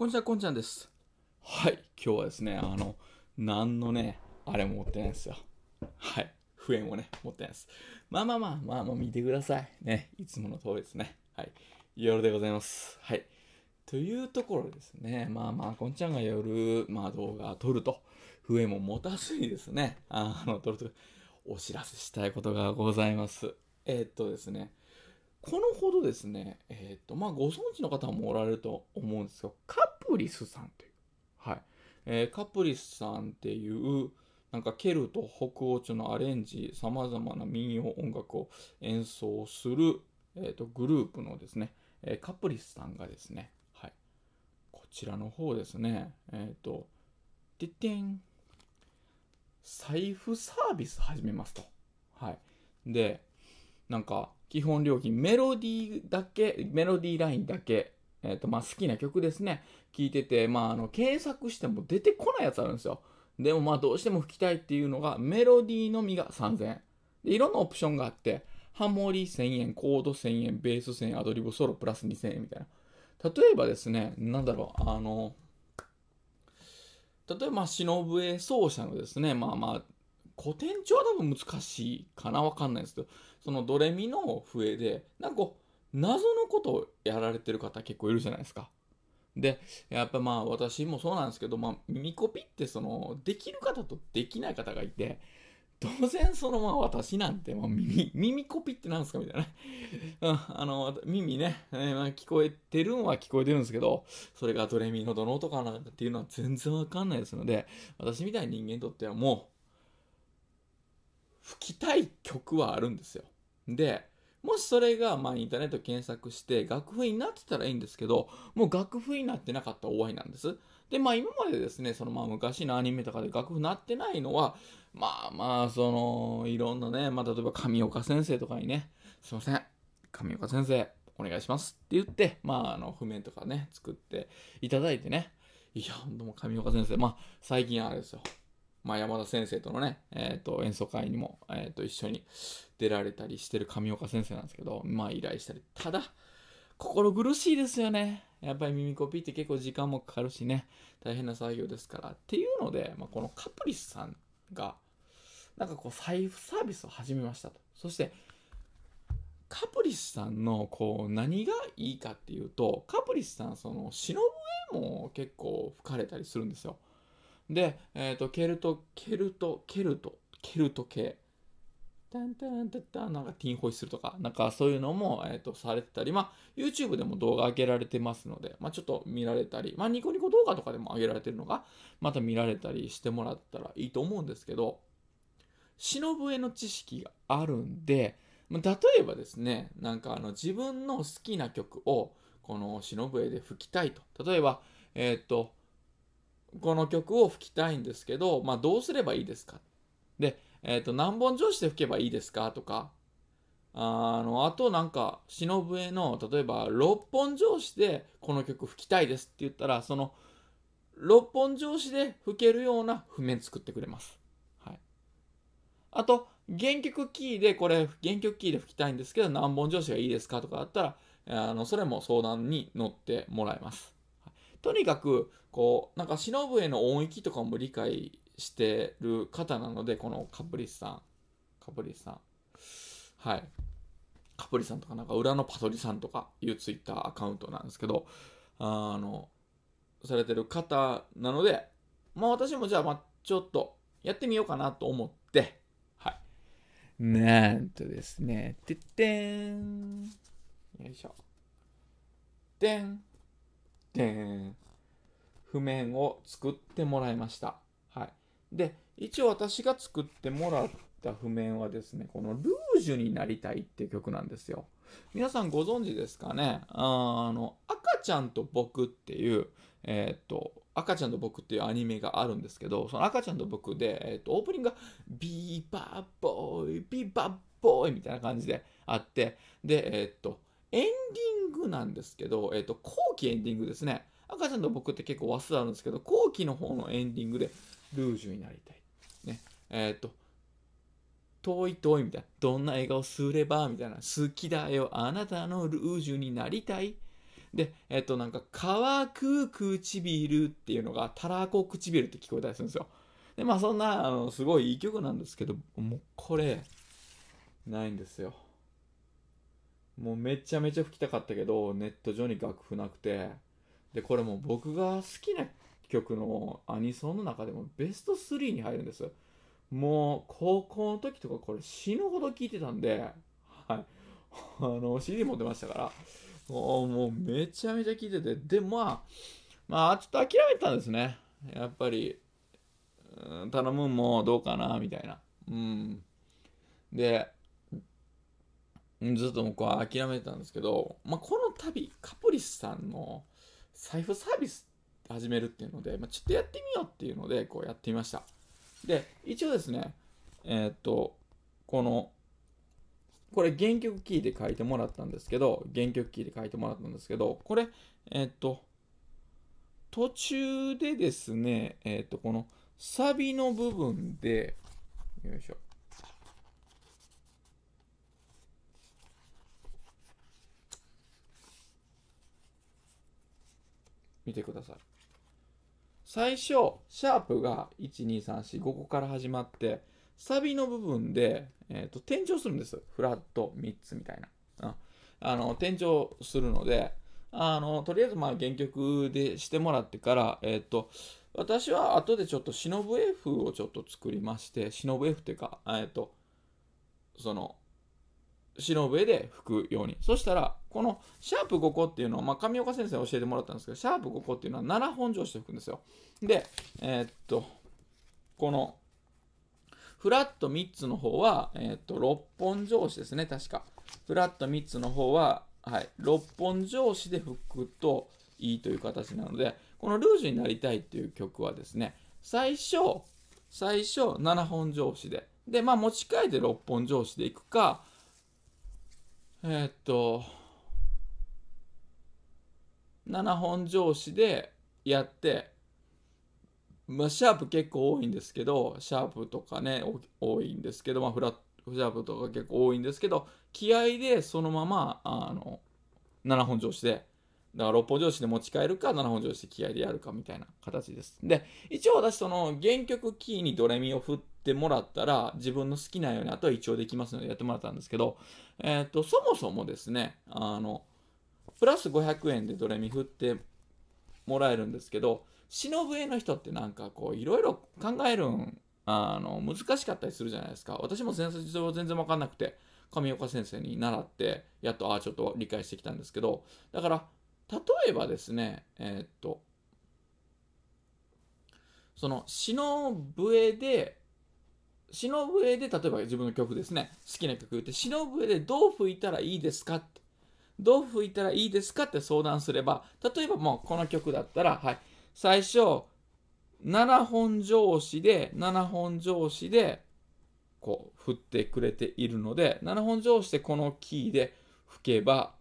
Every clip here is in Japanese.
こんにちは、こんちゃんです。はい、今日はですね、あの、何のね、あれも持ってないんですよ。はい、笛もね、持ってないです。まあまあまあ、まあまあ見てください。ね、いつもの通りですね。はい、夜でございます。はい。というところですね、まあまあ、こんちゃんが夜、まあ動画撮ると、笛も持たずにですね、あの、撮ると、お知らせしたいことがございます。えー、っとですね、このほどですね、えっ、ー、と、まあ、ご存知の方もおられると思うんですけど、カプリスさんという、はい。えー、カプリスさんっていう、なんかケルト北欧中のアレンジ、さまざまな民謡音楽を演奏する、えっ、ー、と、グループのですね、えカプリスさんがですね、はい。こちらの方ですね、えっ、と、てってん、財布サービス始めますと。はい。で、なんか、基本料金、メロディーだけ、メロディーラインだけ、えー、と、まあ、好きな曲ですね。聴いてて、まあ、あの、検索しても出てこないやつあるんですよ。でも、まあ、どうしても吹きたいっていうのが、メロディーのみが3000円。で、いろんなオプションがあって、ハモリ1000円、コード1000円、ベース1000円、アドリブソロプラス2000円みたいな。例えばですね、なんだろう、あの、例えば、しのぶえ奏者のですね、まあまあ、古典調は多分難しいかなわかんないですけど、そのドレミの笛で、なんか謎のことをやられてる方結構いるじゃないですか。で、やっぱまあ私もそうなんですけど、まあ耳コピってその、できる方とできない方がいて、当然そのまあ私なんて、まあ、耳、耳コピってなんですかみたいな、うん。あの、耳ね、えー、まあ、聞こえてるんは聞こえてるんですけど、それがドレミのどのとかなんていうのは全然わかんないですので、私みたいな人間にとってはもう、吹きたい曲はあるんですよ。で、もしそれが、まあ、インターネット検索して、楽譜になってたらいいんですけど、もう楽譜になってなかったら終わりなんです。で、まあ、今までですね、その、まあ、昔のアニメとかで楽譜なってないのは、まあまあ、その、いろんなね、まあ、例えば、神岡先生とかにね、すいません、神岡先生、お願いしますって言って、まあ、あの、譜面とかね、作っていただいてね、いや、ほんとも神岡先生、まあ、最近あれですよ、まあ、山田先生とのね、えっ、ー、と演奏会にも、えっ、ー、と一緒に出られたりしてる上岡先生なんですけど、まあ、依頼したりただ心苦しいですよねやっぱり耳コピーって結構時間もかかるしね大変な作業ですからっていうので、まあ、このカプリスさんがなんかこう財布サービスを始めましたとそしてカプリスさんのこう何がいいかっていうとカプリスさんその忍ぶ絵も結構吹かれたりするんですよで、えっ、ー、と、ケルト、ケルト、ケルト、ケルト系。タンタンタタン、なんかティンホイするとか、なんかそういうのも、えっ、ー、と、されてたり、まあ、YouTube でも動画上げられてますので、まあ、ちょっと見られたり、まあ、ニコニコ動画とかでも上げられてるのが、また見られたりしてもらったらいいと思うんですけど、忍ぶの知識があるんで、まあ、例えばですね、なんかあの、自分の好きな曲を、この忍ぶで吹きたいと。例えば、えっ、ー、と、この曲を吹きたいんですけど、まあ、どうすればいいですかで、えっ、ー、と、何本上司で吹けばいいですかとか、あの、あとなんか、忍への、例えば、6本上司でこの曲吹きたいですって言ったら、その、6本上司で吹けるような譜面作ってくれます。はい。あと、原曲キーで、これ、原曲キーで吹きたいんですけど、何本上司がいいですかとかだったら、あの、それも相談に乗ってもらいます。とにかく、こう、なんか忍への音域とかも理解してる方なので、このカプリスさん。カプリスさん。はい。カプリさんとか、なんか裏のパトリさんとかいうツイッターアカウントなんですけど、あの、されてる方なので、まあ私もじゃあ、まあちょっとやってみようかなと思って、はい。なんとですね、てってん。よいしょ。てん。点譜面を作ってもらいました。はい、で一応私が作ってもらった譜面はですねこの「ルージュになりたい」っていう曲なんですよ。皆さんご存知ですかねあの赤ちゃんと僕っていう、えっ、と赤ちゃんと僕っていうアニメがあるんですけど、その赤ちゃんと僕で、えっ、ー、と、オープニングがビーバーボーイ、ビーバーボーイみたいな感じであって、で、えっ、と、エンディングなんですけど、えっ、ー、と、後期エンディングですね。赤ちゃんと僕って結構話数あるんですけど、後期の方のエンディングで、ルージュになりたい。ね。えっ、ー、と、遠い遠いみたいな。どんな笑顔すればみたいな。好きだよ。あなたのルージュになりたい。で、えっ、ー、と、なんか、乾く唇っていうのが、たらこ唇って聞こえたりするんですよ。で、まあそんな、あの、すごいいい曲なんですけど、もうこれ、ないんですよ。もうめちゃめちゃ吹きたかったけど、ネット上に楽譜なくて、で、これも僕が好きな曲のアニソンの中でもベスト3に入るんです。もう高校の時とかこれ死ぬほど聴いてたんで、はい。あの、CD 持ってましたから、もうもうめちゃめちゃ聴いてて、で、まあ、まあ、ちょっと諦めたんですね。やっぱり、頼むももどうかな、みたいな。うん。で、ずっと僕は諦めてたんですけど、まあ、この度カポリスさんの財布サービス始めるっていうので、まあ、ちょっとやってみようっていうのでこうやってみましたで一応ですねえー、っとこのこれ原曲キーで書いてもらったんですけど原曲キーで書いてもらったんですけどこれえー、っと途中でですねえー、っとこのサビの部分でよいしょ見てください。最初、シャープが1、2、3、4、5個から始まって、サビの部分で、えーと、転調するんです。フラット3つみたいな。うん、あの転調するので、あのとりあえずまあ原曲でしてもらってから、えっ、ー、と、私は後でちょっとシノブ F をちょっと作りまして、シノブ F っていうか、えっ、ー、と、その、詞の上で拭くように。そしたら、このシャープ5個っていうのを、まあ、上岡先生に教えてもらったんですけど、シャープ5個っていうのは7本上して吹くんですよ。で、えー、っと、この、フラット3つの方は、えー、っと、6本上司ですね、確か。フラット3つの方は、はい、6本上司で吹くといいという形なので、このルージュになりたいっていう曲はですね、最初、最初7本上司で、で、まあ持ち替えて6本上司でいくか、えー、っと7本上司でやってまあシャープ結構多いんですけどシャープとかね多いんですけどまあフラットシャープとか結構多いんですけど気合でそのままあの7本上司でだから6本上司で持ち帰るか7本上司で気合でやるかみたいな形ですで一応私その原曲キーにドレミを振っててもらったら、自分の好きなようにあとは一応できますのでやってもらったんですけど、えっ、ー、と、そもそもですね、あの、プラス500円でドレミ振ってもらえるんですけど、忍ぶ絵の人ってなんかこう、いろいろ考えるん、あの、難しかったりするじゃないですか。私も先生は全然分かんなくて、上岡先生に習って、やっと、ああ、ちょっと理解してきたんですけど、だから、例えばですね、えー、っと、その、忍笛で、詞の上で、例えば自分の曲ですね、好きな曲言って、詞の上でどう吹いたらいいですかって、どう吹いたらいいですかって相談すれば、例えばもうこの曲だったら、はい、最初、7本上司で、7本上司で、こう、振ってくれているので、7本上司でこのキーで吹けば、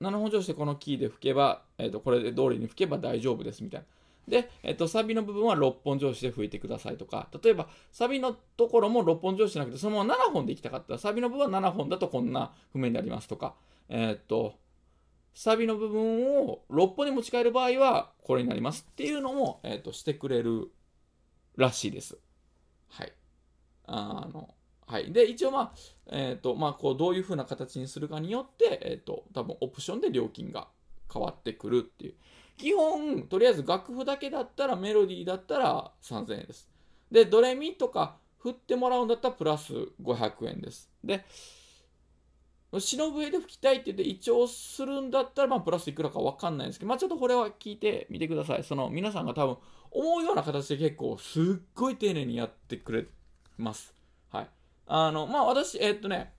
7本上司でこのキーで吹けば、えっ、ー、と、これで通りに吹けば大丈夫ですみたいな。で、えっと、サビの部分は6本上司で吹いてくださいとか、例えばサビのところも6本上司じゃなくて、そのまま7本でいきたかったら、サビの部分は7本だとこんな譜面になりますとか、えっと、サビの部分を6本に持ち帰る場合はこれになりますっていうのも、えっと、してくれるらしいです。はい。あの、はい。で、一応まあ、えっ、と、まあ、こう、どういう風な形にするかによって、えっ、と、多分オプションで料金が変わってくるっていう。基本、とりあえず楽譜だけだったら、メロディーだったら3000円です。で、ドレミとか振ってもらうんだったらプラス500円です。で、忍笛で吹きたいって言って一応するんだったら、まあ、プラスいくらか分かんないんですけど、まあ、ちょっとこれは聞いてみてください。その、皆さんが多分、思うような形で結構、すっごい丁寧にやってくれます。はい。あの、まあ、私、えー、っとね、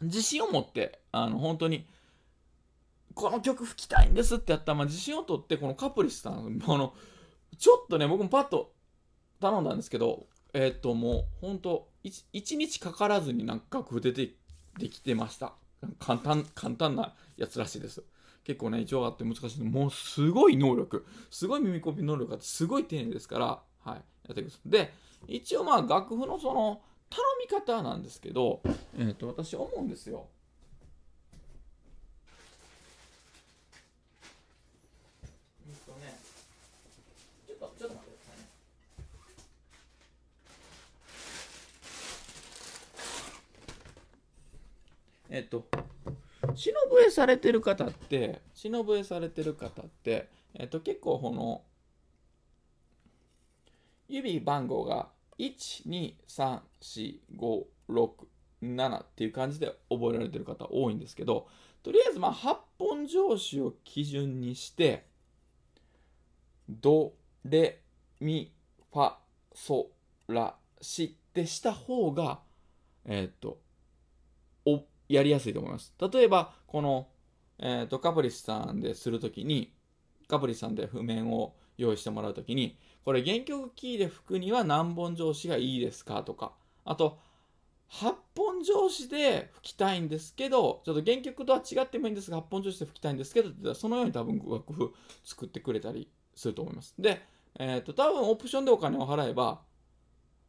自信を持って、あの、本当に、この曲吹きたいんですってやったら、まあ、自信を取って、このカプリスさん、あの、ちょっとね、僕もパッと頼んだんですけど、えー、っと、もう、ほんと、1日かからずになんか楽譜出てできてました。簡単、簡単なやつらしいです。結構ね、一応あって難しいもうすごい能力、すごい耳コピ能力があって、すごい丁寧ですから、はい、やっていくんです。で、一応まあ楽譜のその、頼み方なんですけど、えっ、ー、と、私思うんですよ。えっと、しのぶえされてる方って、しのぶえされてる方って、えっと、結構この、指番号が1234567っていう感じで覚えられてる方多いんですけど、とりあえずまあ8本上司を基準にして、ド、レ、ミ、ファ、ソ、ラ、シってした方が、えっ、と、お、やりやすいと思います。例えば、この、えっ、ー、と、カプリスさんでするときに、カプリスさんで譜面を用意してもらうときに、これ原曲キーで吹くには何本上司がいいですかとか、あと、8本上司で吹きたいんですけど、ちょっと原曲とは違ってもいいんですが、8本上司で吹きたいんですけどって言ったら、そのように多分楽譜作ってくれたりすると思います。で、えっ、ー、と、多分オプションでお金を払えば、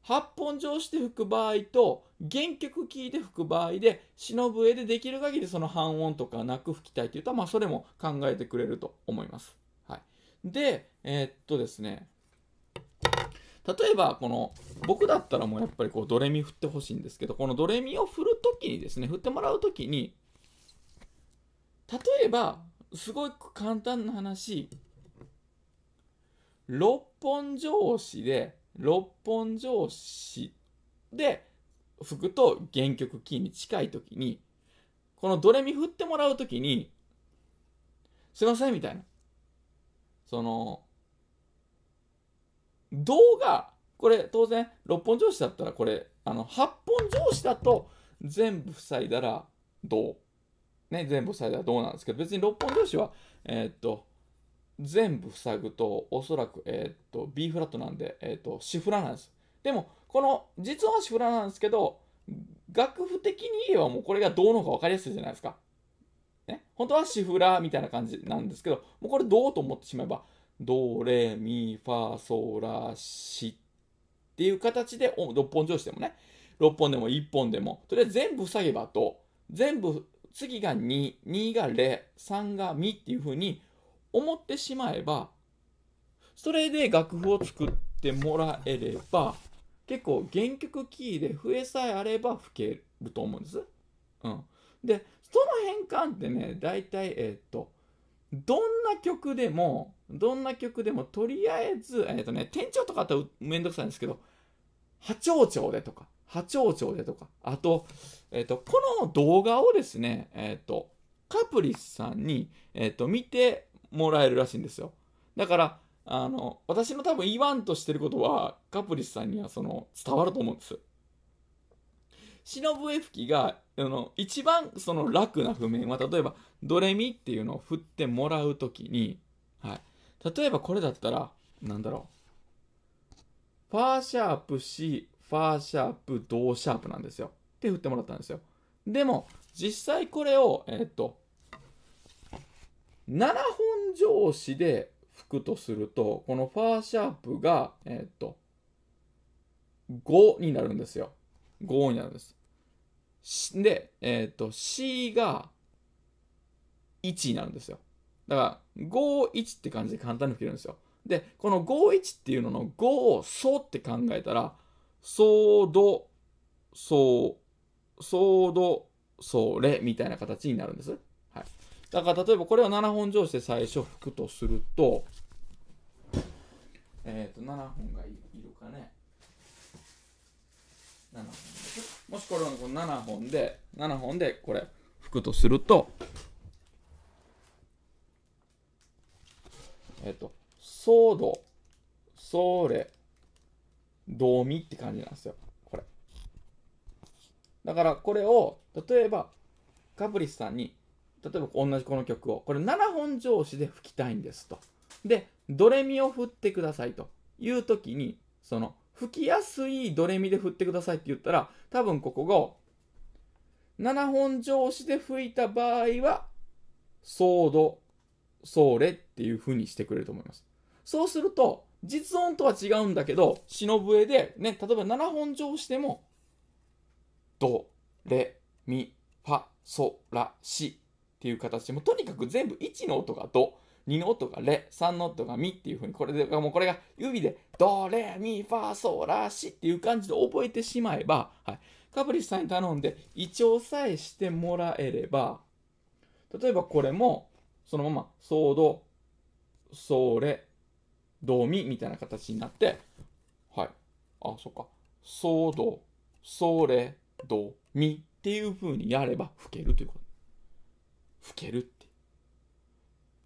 八本上して吹く場合と原曲聴いて吹く場合で忍の笛でできる限りその半音とかなく吹きたいというとまあそれも考えてくれると思います。はい、でえー、っとですね例えばこの僕だったらもうやっぱりこうドレミ振ってほしいんですけどこのドレミを振るときにですね振ってもらうときに例えばすごく簡単な話六本上司で六本上司で吹くと原曲キーに近い時に、このドレミ振ってもらう時に、すいませんみたいな。その、動画、これ当然六本上司だったらこれ、あの、八本上司だと全部塞いだらどうね、全部塞いだらどうなんですけど、別に六本上司は、えー、っと、全部塞ぐと、おそらく、えっ、ー、と、B フラットなんで、えっ、ー、と、シフラなんです。でも、この、実はシフラなんですけど、楽譜的に言えばもうこれがどうのか分かりやすいじゃないですか。ね。本当はシフラみたいな感じなんですけど、もうこれどうと思ってしまえば、ド、レ、ミ、ファ、ソ、ラ、シっていう形で、6本上司でもね、6本でも1本でも、とりあえず全部塞げばと、全部、次が2、2がレ、3がミっていう風に、思ってしまえばそれで楽譜を作ってもらえれば結構原曲キーで笛さえあれば吹けると思うんです。うん、でその変換ってね大体えっ、とどんな曲でもどんな曲でもとりあえず、えっ、とね、転調とかあったらめんどくさいんですけど波長調でとか波長調でとかあと,、えっ、とこの動画をですねえっ、とカプリスさんに、えっと見てもらえるらしいんですよ。だから、あの、私の多分言わんとしてることは、カプリスさんにはその、伝わると思うんです。忍笛吹きが、あの、一番その楽な譜面は、例えば、ドレミっていうのを振ってもらうときに、はい。例えばこれだったら、なんだろう。ファーシャープ C、ファーシャープ、ドーシャープなんですよ。って振ってもらったんですよ。でも、実際これを、えー、っと、7本上司で吹くとすると、このファーシャープが、えー、っと、5になるんですよ。5になるんです。で、えー、っと、C が1になるんですよ。だから、5、1って感じで簡単に吹けるんですよ。で、この5、1っていうのの5をソって考えたら、ソード、ソー、ソード、ソーレみたいな形になるんです。だから例えばこれを7本乗して最初拭くとすると、えっ、ー、と、7本がいるかね。7本もしこれをこの7本で、7本でこれ拭くとすると、えっ、ー、と、ソード、ソーレ、ドーミって感じなんですよ。これ。だからこれを、例えば、カプリスさんに例えば同じこの曲をこれ7本上司で吹きたいんですとでドレミを振ってくださいという時にその吹きやすいドレミで振ってくださいって言ったら多分ここが7本上司で吹いた場合はソードソーレっていう風にしてくれると思いますそうすると実音とは違うんだけど忍笛でね例えば7本上司でもドレミファソラシっていう形で、もとにかく全部1の音がド、2の音がレ、3の音がミっていう風に、これで、もうこれが指で、ド、レ、ミ、ファ、ソ、ラ、シっていう感じで覚えてしまえば、はい。カブリさんに頼んで、胃腸さえしてもらえれば、例えばこれも、そのまま、ソード、ソーレ、ドミみたいな形になって、はい。あ、そっか。ソード、ソーレ、ドミっていう風にやれば吹けるということ。老けるっ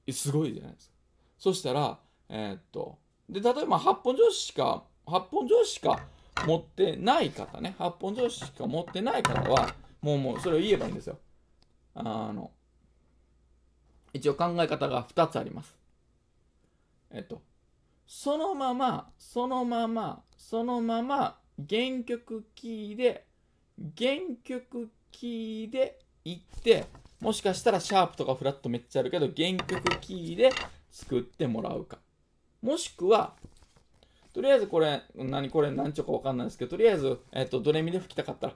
てすごいじゃないですかそしたらえー、っとで例えば八本上司しか八本上司しか持ってない方ね八本上司しか持ってない方はもうもうそれを言えばいいんですよあの一応考え方が2つありますえっとそのままそのままそのまま原曲キーで原曲キーで行ってもしかしたらシャープとかフラットめっちゃあるけど、原曲キーで作ってもらうか。もしくは、とりあえずこれ、何これ、何ちょかわかんないですけど、とりあえず、えっ、ー、と、ドレミで吹きたかったら、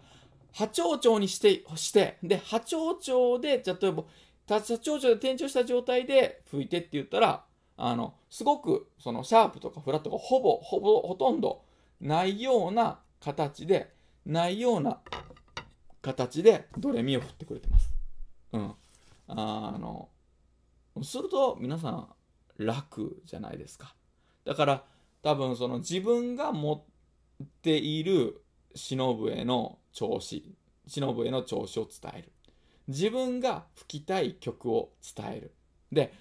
波長長にして、して、で、波長長で、例えば、波長長で転調した状態で吹いてって言ったら、あの、すごく、その、シャープとかフラットがほぼ、ほぼ、ほとんどないような形で、ないような形で、ドレミを振ってくれてます。うんあのすると皆さん楽じゃないですかだから多分その自分が持っている忍への調子忍への調子を伝える自分が吹きたい曲を伝えるで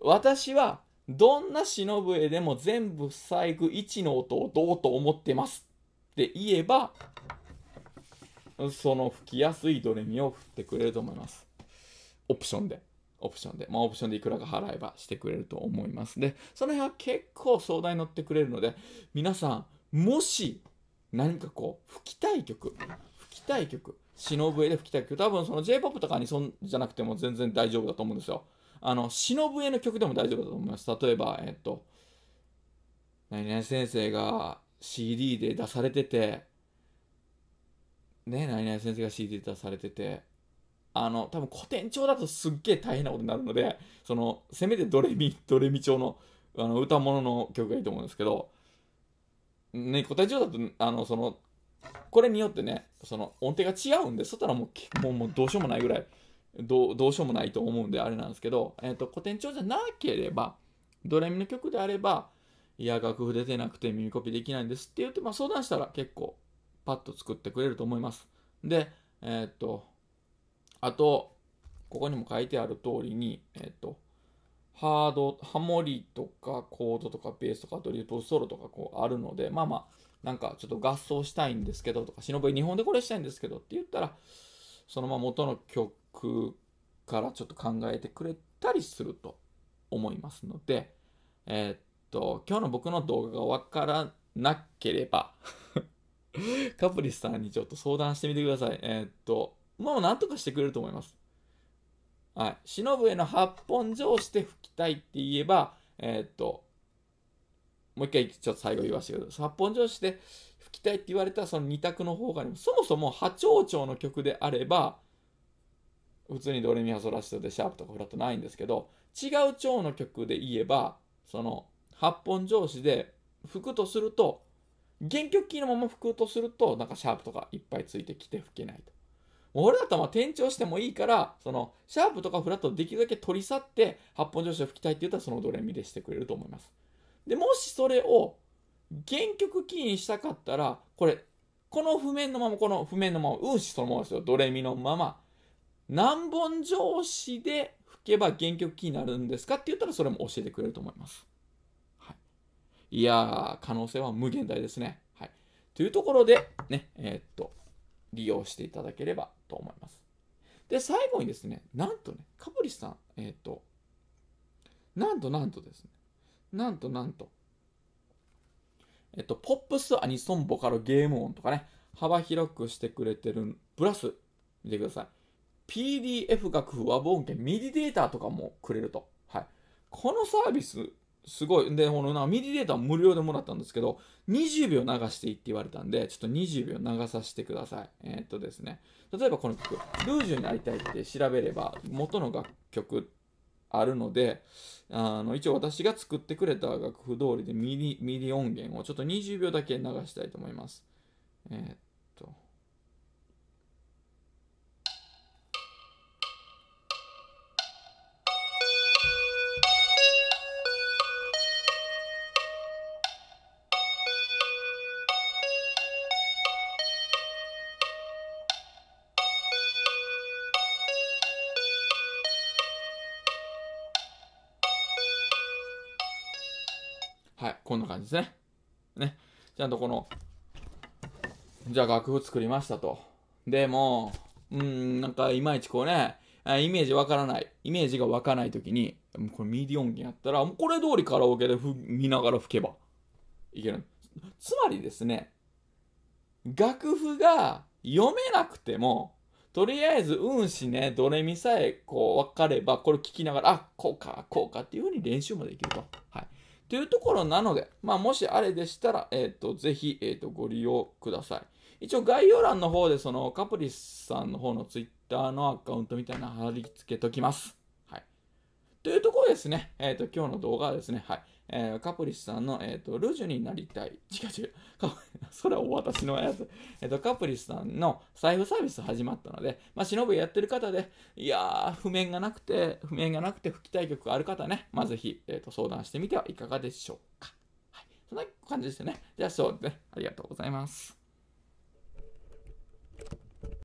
私はどんな忍へでも全部ぐ位置の音をどうと思ってますって言えばその吹きやすいドレミを振ってくれると思いますオプションで。オプションで、まあ、オプションでいくらか払えばしてくれると思いますで、その辺は結構相談に乗ってくれるので、皆さん、もし何かこう、吹きたい曲、吹きたい曲、シのブで吹きたい曲、多分その J-POP とかにそんじゃなくても全然大丈夫だと思うんですよ。あの、シのブの曲でも大丈夫だと思います。例えば、えっと、何々先生が CD で出されてて、ね、何々先生が CD で出されてて、あの、多分古典調だとすっげえ大変なことになるので、その、せめてドレミ、ドレミ調のあの歌物の曲がいいと思うんですけど、ね、古典調だと、あの、その、これによってね、その音程が違うんで、そしたらもう、もうもうどうしようもないぐらいど、どうしようもないと思うんであれなんですけど、えっ、ー、と、古典調じゃなければ、ドレミの曲であれば、いや、楽譜出てなくて耳コピーできないんですって言って、まあ、相談したら結構、パッと作ってくれると思います。で、えっ、ー、と、あと、ここにも書いてある通りに、えっ、と、ハード、ハモリとかコードとかベースとかドリップソロとかこうあるので、まあまあ、なんかちょっと合奏したいんですけどとか、忍び日本でこれしたいんですけどって言ったら、そのまま元の曲からちょっと考えてくれたりすると思いますので、えー、っと、今日の僕の動画がわからなければカプリスさんにちょっと相談してみてください。えー、っと、もう何とかしてくれると思います。はい。忍ぶへの八本上して吹きたいって言えば、えー、っと、もう一回ちょっと最後言わせてください。八本上して吹きたいって言われたその二択の方がそもそも波長調の曲であれば、普通にドレミファソラシドでシャープとかフラットないんですけど、違う調の曲で言えば、その八本上司で吹くとすると、原曲キーのまま吹くとすると、なんかシャープとかいっぱいついてきて吹けないと。俺だったらまあ転調してもいいから、その、シャープとかフラットできるだけ取り去って、八本子を吹きたいって言ったらそのドレミでしてくれると思います。で、もしそれを原曲キーにしたかったら、これ、この譜面のまま、この譜面のまま、うんそのままですよ。ドレミのまま。何本上司で吹けば原曲キーになるんですかって言ったらそれも教えてくれると思います。はい、いやー、可能性は無限大ですね。はい、というところで、ね、えー、っと、利用していただければと思います。で、最後にですね、なんとね、カぶリさん、えっ、ー、と、なんとなんとですね、なんとなんと、えっ、ー、と、ポップス、アニソン、ボカロ、ゲーム音とかね、幅広くしてくれてる、プラス、見てください。PDF 楽譜、和音源、ミディデータとかもくれると。はい。このサービスすごい。で、このな、ミディデータ無料でもらったんですけど、20秒流していいって言われたんで、ちょっと20秒流させてください。えー、っとですね、例えばこの曲、ルージュになりたいって調べれば、元の楽曲あるので、あの一応私が作ってくれた楽譜通りでミディミディ音源をちょっと20秒だけ流したいと思います。えー、っこんな感じですね。ね。ちゃんとこの、じゃあ楽譜作りましたと。でも、うん、なんかいまいちこうね、イメージわからない。イメージがわかないときに、これミディ音源やったら、もうこれ通りカラオケで見ながら吹けばいける。つまりですね、楽譜が読めなくても、とりあえず、うんしね、どれみさえ、こう、わかれば、これ聞きながら、あ、こうか、こうかっていうふうに練習もできると。はい。というところなので、まあ、もしあれでしたら、えーと、ぜひ、えーと、ご利用ください。一応概要欄の方でそのカプリスさんの方の Twitter のアカウントみたいな貼り付けときます。はい。というところですね。えっ、ー、と、今日の動画はですね、はい。えー、カプリスさんの、えっ、ー、と、ルジュになりたい。違う違う。それは私のやつ。えっ、ー、と、カプリスさんの財布サービス始まったので、まあ、忍ぶやってる方で、いやー、譜面がなくて、譜面がなくて吹きたい曲がある方ね、まあ、ぜひ、えっ、と、相談してみてはいかがでしょうか。はい。そんな感じですね。じゃあ、そうで、ね、ありがとうございます。